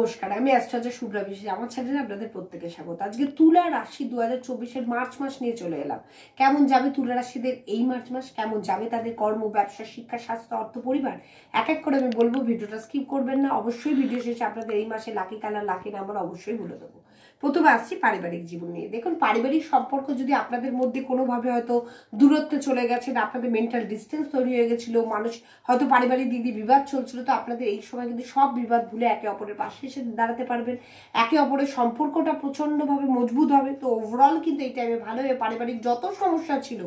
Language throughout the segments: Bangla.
নমস্কার আমি অ্যাস্ট্রাজা সুব্রা বিশেষ আমার চ্যানেলে আপনাদের প্রত্যেকের স্বাগত আজকে তুলা রাশি দু হাজার চব্বিশের মার্চ মাস নিয়ে চলে এলাম কেমন যাবে তুলা রাশিদের এই মার্চ মাস কেমন যাবে তাদের কর্ম ব্যবসা শিক্ষা স্বাস্থ্য অর্থ পরিবার এক এক করে আমি বলবো ভিডিওটা স্কিপ করবেন না অবশ্যই ভিডিও শেষে আপনাদের এই মাসে লাকি কালার লাকি নাম্বার অবশ্যই বলে দেবো প্রথমে আসছি পারিবারিক জীবন নিয়ে দেখুন পারিবারিক সম্পর্ক যদি আপনাদের মধ্যে কোনোভাবে হয়তো দূরত্বে চলে গেছে আপনাদের মেন্টাল ডিস্টেন্স তৈরি হয়ে গেছিলো মানুষ হয়তো পারিবারিক দিদি বিবাদ চলছিল তো আপনাদের এই সময় কিন্তু সব বিবাদ ভুলে একে অপরের পাশে শেষে দাঁড়াতে পারবেন একে অপরের সম্পর্কটা প্রচণ্ডভাবে মজবুত হবে তো ওভারঅল কিন্তু এই টাইমে ভালো হয়ে পারিবারিক যত সমস্যা ছিল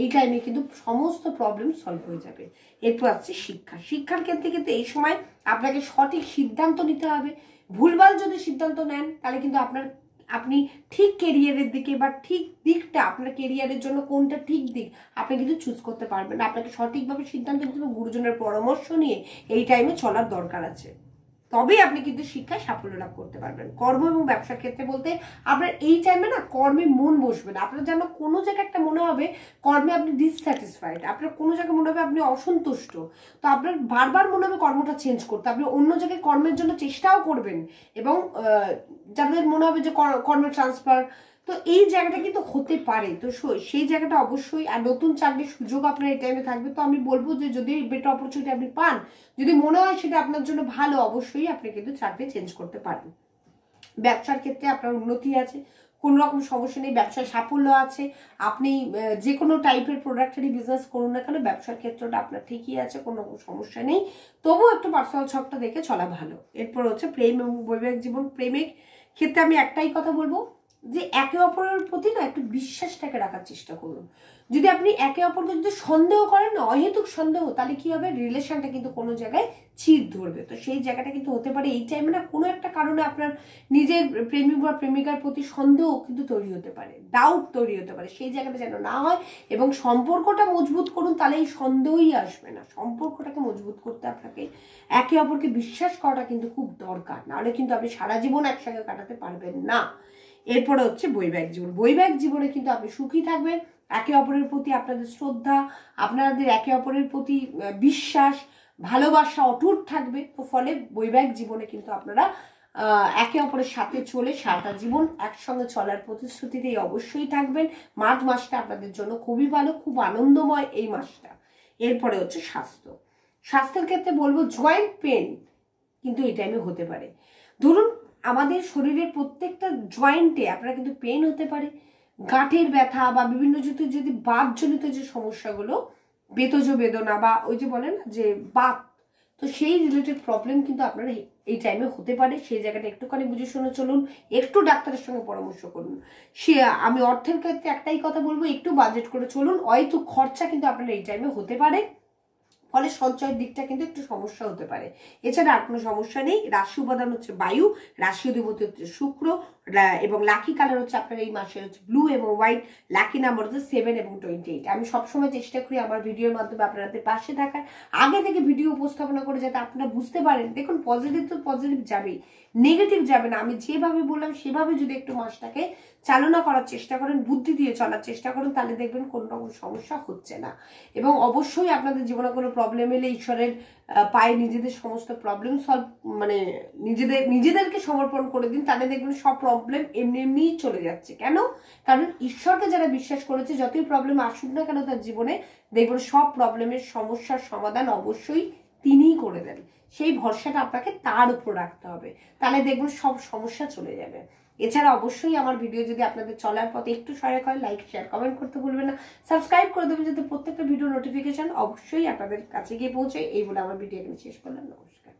এই টাইমে কিন্তু সমস্ত প্রবলেম সলভ হয়ে যাবে এরপর আসছে শিক্ষা শিক্ষার ক্ষেত্রে কিন্তু এই সময় আপনাকে সঠিক সিদ্ধান্ত নিতে হবে ভুলভাল যদি সিদ্ধান্ত নেন তাহলে কিন্তু আপনার আপনি ঠিক কেরিয়ারের দিকে বা ঠিক দিকটা আপনার কেরিয়ারের জন্য কোনটা ঠিক দিক আপনি কিন্তু চুজ করতে পারবেন আপনাকে সঠিকভাবে সিদ্ধান্ত নিতে গুরুজনের পরামর্শ নিয়ে এই টাইমে চলার দরকার আছে তবে আপনি কিন্তু শিক্ষায় সাফল্য লাভ করতে পারবেন কর্ম এবং ব্যবসার ক্ষেত্রে বলতে আপনার এই টাইমে না কর্মে মন বসবে না আপনার যেন কোনো জায়গায় একটা মনে হবে কর্মে আপনি ডিসস্যাটিসফাইড আপনার কোনো জায়গায় মনে হবে আপনি অসন্তুষ্ট তো আপনার বারবার মনে হবে কর্মটা চেঞ্জ করতে আপনি অন্য জায়গায় কর্মের জন্য চেষ্টাও করবেন এবং যাদের মনে হবে যে কর্মের ট্রান্সফার তো এই জায়গাটা কিন্তু হতে পারে তো সেই জায়গাটা অবশ্যই আর নতুন চাকরির সুযোগ আপনার এই টাইমে থাকবে তো আমি বলবো যে যদি বেটার অপরচুনিটি আপনি পান যদি মনে হয় সেটা আপনার জন্য ভালো অবশ্যই আপনি কিন্তু চাকরি চেঞ্জ করতে পারেন ব্যবসার ক্ষেত্রে আপনার উন্নতি আছে কোনো রকম সমস্যা নেই ব্যবসায় সাফল্য আছে আপনি যে কোনো টাইপের প্রোডাক্টেরই বিজনেস করুন না কেন ব্যবসার ক্ষেত্রটা আপনার ঠিকই আছে কোনো রকম সমস্যা নেই তবুও একটু পার্সোনাল ছকটা দেখে চলা ভালো এরপর হচ্ছে প্রেম এবং বৈবাহিক জীবন প্রেমের ক্ষেত্রে আমি একটাই কথা বলবো যে একে অপরের প্রতি না একটু বিশ্বাসটাকে রাখার চেষ্টা করুন যদি আপনি একে অপরকে যদি সন্দেহ করেন না অহেতুক সন্দেহ তাহলে কি হবে রিলেশনটা কিন্তু কোনো জায়গায় চির ধরবে তো সেই জায়গাটা কিন্তু হতে পারে এই টাইমে না কোনো একটা কারণে আপনার নিজের প্রেমিক বা প্রেমিকার প্রতি সন্দেহ কিন্তু তৈরি হতে পারে ডাউট তৈরি হতে পারে সেই জায়গাটা যেন না হয় এবং সম্পর্কটা মজবুত করুন তাহলে এই সন্দেহই আসবে না সম্পর্কটাকে মজবুত করতে আপনাকে একে অপরকে বিশ্বাস করাটা কিন্তু খুব দরকার নাহলে কিন্তু আপনি সারা জীবন একসঙ্গে কাটাতে পারবেন না এরপরে হচ্ছে বৈবাহিক জীবন বৈবাহিক জীবনে কিন্তু আপনি সুখী থাকবেন একে অপরের প্রতি আপনাদের শ্রদ্ধা আপনাদের একে অপরের প্রতি বিশ্বাস ভালোবাসা অটুট থাকবে তো ফলে বৈবাহিক জীবনে কিন্তু আপনারা একে অপরের সাথে চলে সারাটা জীবন একসঙ্গে চলার প্রতিশ্রুতিতেই অবশ্যই থাকবেন মার্চ মাসটা আপনাদের জন্য খুবই ভালো খুব আনন্দময় এই মাসটা এরপরে হচ্ছে স্বাস্থ্য স্বাস্থ্যের ক্ষেত্রে বলবো জয়েন্ট পেন কিন্তু এই টাইমে হতে পারে ধরুন আমাদের শরীরের প্রত্যেকটা জয়েন্টে আপনার কিন্তু পেন হতে পারে গাঁঠের ব্যথা বা বিভিন্ন যদি যদি বাতজনিত যে সমস্যাগুলো বেতজ বেদনা বা ওই যে বলে না যে বাত তো সেই রিলেটেড প্রবলেম কিন্তু আপনার এই টাইমে হতে পারে সেই জায়গাটা একটুখানি বুঝে শুনে চলুন একটু ডাক্তারের সঙ্গে পরামর্শ করুন সে আমি অর্থের ক্ষেত্রে একটাই কথা বলবো একটু বাজেট করে চলুন হয়তো খরচা কিন্তু আপনার এই টাইমে হতে পারে ফলে সঞ্চয়ের দিকটা কিন্তু একটু সমস্যা হতে পারে এছাড়া আর কোনো সমস্যা নেই রাশি উপাদান হচ্ছে বায়ু রাশি অধিপতি হচ্ছে শুক্র এবং লাকি কালার হচ্ছে আপনার এই মাসে হচ্ছে ব্লু এবং হোয়াইট লাকি নাম্বার হচ্ছে সেভেন এবং টোয়েন্টি এইট আমি সবসময় চেষ্টা করি আমার ভিডিওর মাধ্যমে আপনাদের পাশে থাকার আগে থেকে ভিডিও উপস্থাপনা করে যাতে আপনারা বুঝতে পারেন দেখুন পজিটিভ তো পজিটিভ যাবেই নেগেটিভ যাবে না আমি যেভাবে বললাম সেভাবে যদি একটু মাসটাকে চালনা করার চেষ্টা করেন বুদ্ধি দিয়ে চলার চেষ্টা করেন তাহলে দেখবেন কোনো রকম সমস্যা হচ্ছে না এবং অবশ্যই আপনাদের জীবনে কোনো প্রবলেম এলে ঈশ্বরের পায়ে নিজেদের সমস্ত প্রবলেম সলভ মানে নিজেদের নিজেদেরকে সমর্পণ করে দিন তাদের দেখবেন সব প্রবলেম এমনি এমনিই চলে যাচ্ছে কেন কারণ ঈশ্বরকে যারা বিশ্বাস করেছে যতই প্রবলেম আসুক না কেন তার জীবনে দেখবেন সব প্রবলেমের সমস্যার সমাধান অবশ্যই তিনিই করে দেন সেই ভরসাটা আপনাকে তার উপর রাখতে হবে তাহলে দেখবেন সব সমস্যা চলে যাবে এছাড়া অবশ্যই আমার ভিডিও যদি আপনাদের চলার পথে একটু সহায়ক হয় লাইক শেয়ার কমেন্ট করতে ভুলবেন না সাবস্ক্রাইব করে দেবেন যাতে প্রত্যেকটা ভিডিও নোটিফিকেশন অবশ্যই আপনাদের কাছে গিয়ে পৌঁছে এই বলে আমার ভিডিও এখানে শেষ করলাম নমস্কার